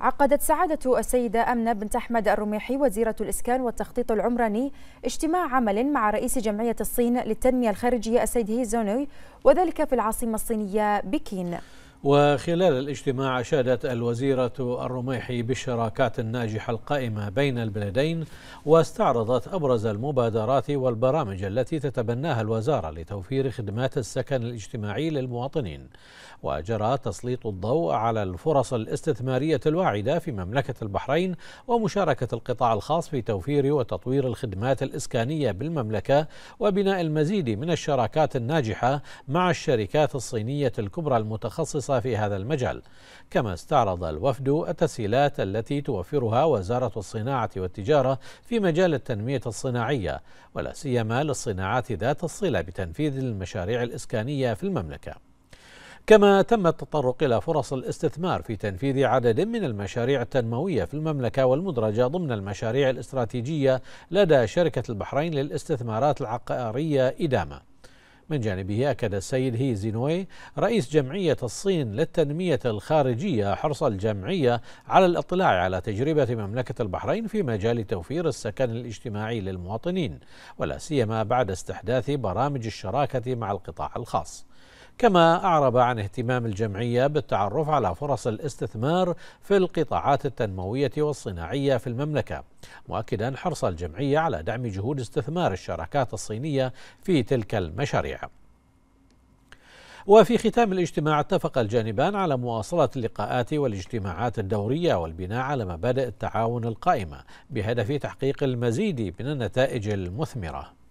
عقدت سعادة السيدة أمنة بنت أحمد الرميحي وزيرة الإسكان والتخطيط العمراني اجتماع عمل مع رئيس جمعية الصين للتنمية الخارجية السيد هيزونوي وذلك في العاصمة الصينية بكين وخلال الاجتماع أشادت الوزيرة الرميحي بالشراكات الناجحة القائمة بين البلدين واستعرضت أبرز المبادرات والبرامج التي تتبناها الوزارة لتوفير خدمات السكن الاجتماعي للمواطنين وجرى تسليط الضوء على الفرص الاستثمارية الواعدة في مملكة البحرين ومشاركة القطاع الخاص في توفير وتطوير الخدمات الإسكانية بالمملكة وبناء المزيد من الشراكات الناجحة مع الشركات الصينية الكبرى المتخصصة في هذا المجال كما استعرض الوفد التسهيلات التي توفرها وزارة الصناعة والتجارة في مجال التنمية الصناعية ولا سيما للصناعات ذات الصلة بتنفيذ المشاريع الإسكانية في المملكة كما تم التطرق إلى فرص الاستثمار في تنفيذ عدد من المشاريع التنموية في المملكة والمدرجة ضمن المشاريع الاستراتيجية لدى شركة البحرين للاستثمارات العقارية إدامة من جانبه أكد السيد هي زينوي رئيس جمعية الصين للتنمية الخارجية حرص الجمعية على الاطلاع على تجربة مملكة البحرين في مجال توفير السكن الاجتماعي للمواطنين ولا سيما بعد استحداث برامج الشراكة مع القطاع الخاص كما أعرب عن اهتمام الجمعية بالتعرف على فرص الاستثمار في القطاعات التنموية والصناعية في المملكة مؤكدا حرص الجمعية على دعم جهود استثمار الشركات الصينية في تلك المشاريع وفي ختام الاجتماع اتفق الجانبان على مواصلة اللقاءات والاجتماعات الدورية والبناء على مبادئ التعاون القائمة بهدف تحقيق المزيد من النتائج المثمرة